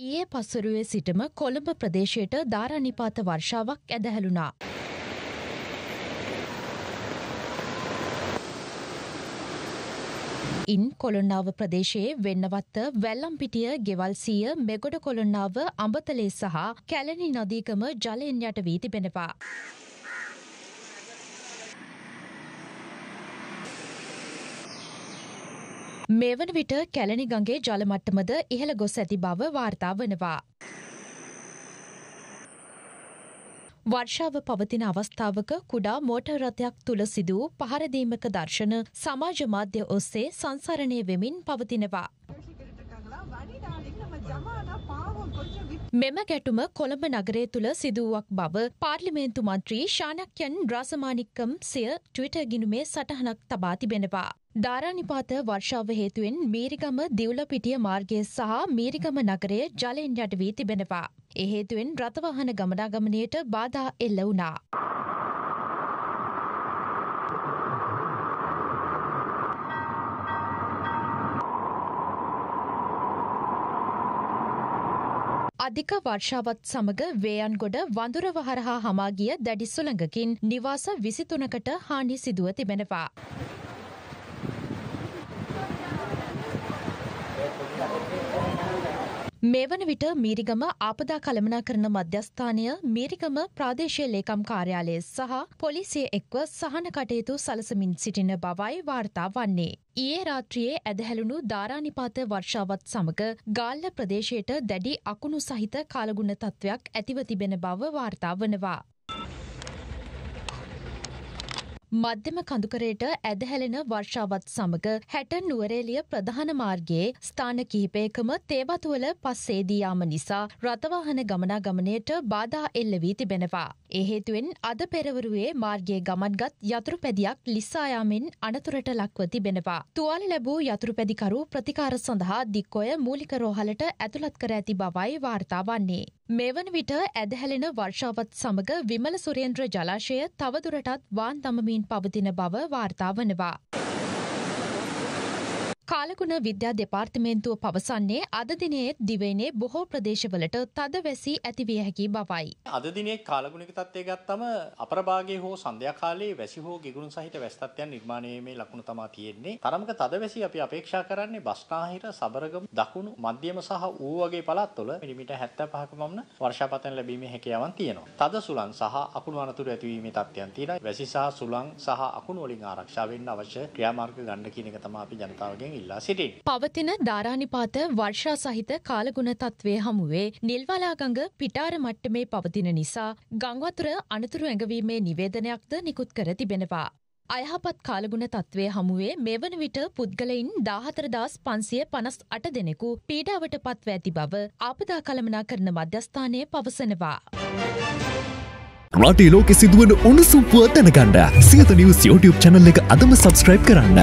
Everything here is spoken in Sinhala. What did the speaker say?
ඊයේ පසුරුවේ සිටම කොළඹ ප්‍රදේශයට ධාරනිපාත වර්ෂාවක් ඇදහැළුණා. ඉන් කොළොන්නාව ප්‍රදේශයේ වෙන්නවත්ත වැල්ලම්පිටිය ගෙවල් සිය මෙගොඩ කොළොන්නාව අඹතලේ සහ කැලණි නදීකම ජලයෙන් යට වී තිබෙනවා. මේ වන විට කැලණි ගඟේ ජලමට්ටමද ඉහළ ගොස් ඇති බව වාර්තා වනවා. වර්ෂාව පවතින අවස්ථාවක කුඩා මෝටර් රථයක් තුළ සිදු වූ පහරදීමක දර්ශන සමාජ මාධ්‍ය ඔස්සේ සංසරණය වෙමින් පවතිනවා. මෙම ගැටුම කොළඹ නගරය තුළ සිදුවක් බව පාර්ලිමේන්තු මන්ත්‍රී ශානක්‍යන් රාසමානික්කම් සය ට්විට ගිනුමේ සටහනක් තබා තිබෙනවා. ධාරානිපාත වර්ෂාව හේතුවෙන් මීරිගම දිවුලපිටිය මාර්ගය සහ මීරිගම නගරය ජලයෙන් යට වී තිබෙනවා. ඒ හේතුවෙන් රථවාහන ගමනාගමනයට බාධා එල්ල වුණා. අධික වර්ෂාවත් සමග වේයන්ගොඩ වඳුරව හරහා හමාගිය දැඩි සුළඟකින් නිවාස විසිතුනකට හානි සිදුව තිබෙනවා. මේවන විට මීරිගම ආපදා කළමනාකරන මධ්‍යස්ථානය මීරිගම ප්‍රාදේශය ලේකම් කාර්යාලය සහ පොලිසිය එක්ව සහන කටයුතු සලසමින් සිටින බවයි වාර්තා වන්නේ. ඊයේ රාත්‍රියයේ ඇදහැළුණු ධාරානිපාත වර්ෂාවත් සමග ගාල්ල ප්‍රදේශයට දැඩි අකුණු සහිත කාලගුණ තත්ත්වයක් ඇතිව තිබෙන බව වාර්තා වනවා. මධ්‍යම කඳුකරයට ඇදහැලෙන වර්ෂාවත් සමග හැට නුවරේලිය ප්‍රධාන මාර්ගයේ ස්ථාන කිහිපයකම තේවතුවල පස්සේදීයාම නිසා රථවාහන ගමනා ගමනයට බාධා එල්ල වී තිබෙනවා. එහේතුවෙන් අද පෙරවරුවේ මාර්ගයේ ගමන්ගත් යතුරුපැදියක් ලිස්සායාමෙන් අනතුරට ලක්ව තිබෙනවා. තුවාල ලැබූ යතුරුපැදිකරු ප්‍රතිකාර සඳහා දික්කොය මූලික රෝහලට ඇතුළත් කර ඇති බවයි වාර්තා වන්නේ. මෙවන විට ඇදහැලෙන වර්ෂාවත් සමග විමල සුරේන්ද්‍ර ජලාශය තවදුරටත් වාන් දමමින් පවතින බව වාර්තා වනවා. කාලගුණ විද්‍යා දෙපාර්තමේන්තුව පවසන්නේ අද දිනයේ දිවයිනේ බොහෝ ප්‍රදේශවලට තද වැසී ඇතිවිය හැකි බවයි. අද දිනේ කාලගුණික තත්ත්වය ගත්තම අපරභාගයේ හෝ සන්ධ්‍යා කාලයේ වැසි හෝ ගිගුරුන් සහිත වැස් තත්ත්වයන් නිර්මාණයේ මේ ලකුණු තමා තියෙන්නේ. තරමක තද වැසි අපි අපේක්ෂා කරන්නේ බස්නාහිර, සබරගම, දකුණු, මධ්‍යම සහ ඌ වගේ පළාත්වල මිලිමීටර් 75ක පමණ වර්ෂාපතන ලැබීමේ හැකියාවන් තියෙනවා. තද සුළං සහ අකුණු අනතුරු ඇතිවීමේ තත්ත්වයන් තියෙනවා. වැසි සහ සුළං සහ අකුණු වලින් ආරක්ෂා වෙන්න අවශ්‍ය ක්‍රියාමාර්ග ගන්න කියන එක තමයි අපි ජනතාවගෙන් ඉල්ලා සිටින්. පවතින ධාරානිපාත වර්ෂා සහිත කාලගුණ තත්ත්වය හමුවේ නිල්වලාගඟ පිටාර මට්ටමේ පවතින නිසා ගංවතුර අනතුරු ඇඟවීමේ නිවේදනයක්ද නිකුත් කර තිබෙනවා. අයහපත් කාලගුණ තත්ත්වය හමුවේ මෙවන විට පුද්ගලයින් දාහතරදාස් පන්සිය පනස් අට දෙනෙකු පීඩාවට පත්ව ඇති බව ආපදා කළමනා කරන මධ්‍යස්ථානය පවසනවා. රටේ ලෝකෙ සිදුවන උණුසුම්පුව දැනගණ්ඩ සියත නිවස් YouTube චැනල් එක අදම සබස්ක්‍රයිබ් කරන්න.